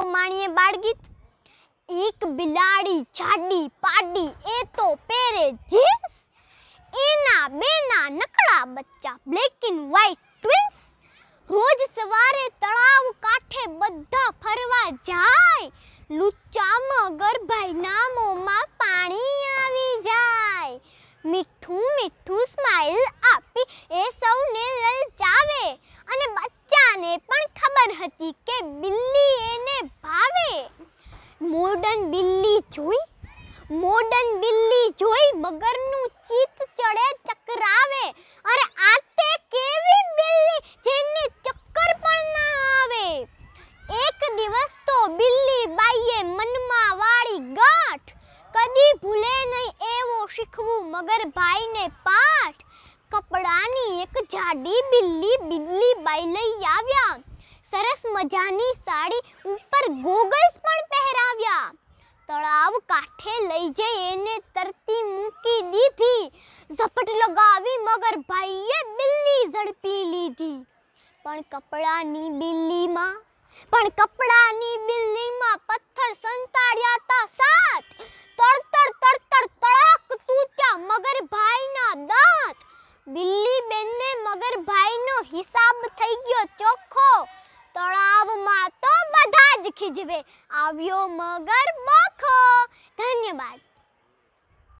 તો માણીએ બાળગીત એક બિલાડી જાડી પાડી એ તો પેરે જીન્સ એના બેના નકળા બચ્ચા બ્લેક એન્ડ વ્હાઈટ ટ્વિન્સ રોજ સવારે તળાવ કાંઠે બધા ફરવા જાય લુચ્ચામાં ગરભાઈ નામોમાં પાણી આવી જાય મીઠું મીઠું સ્માઈલ આપી એ સૌને લલચાવે અને બચ્ચાને પણ ખબર હતી કે બિલ્લી મોડન બિલ્લી જોઈ મોડન બિલ્લી જોઈ મગરનું ચિત ચડે ચકરાવે અરે આ તે કેવી બિલ્લી જેને ચક્કર પણ ના આવે એક દિવસ તો બિલ્લી બાઈએ મનમાં વાળી ગાંઠ કદી ભૂલે નહીં એવો શીખવું મગર ભાઈને પાઠ કપડાની એક જાડી બિલ્લી બિલ્લી બાઈ લઈ આવ્યા સરસ મજાની સાડી ઉપર ગોગલ તળાવ કાંઠે લઈ જઈ એને તરતી મૂકી દીધી ઝપટ લગાવી મગર ભાઈએ બિલ્લી ઝડપી લીધી પણ કપડાની બિલ્લીમાં પણ કપડાની બિલ્લીમાં પથ્થર સંતાડ્યા હતા સાત તડતડ તડતડ તડાક તૂટ્યા મગર ભાઈના દાંત બિલ્લી બેનને મગર ભાઈનો હિસાબ થઈ ગયો ચોખ્ખો તળાવમાં તો બધા જ ખીજવે આવ્યો મગર બપ धन्यवाद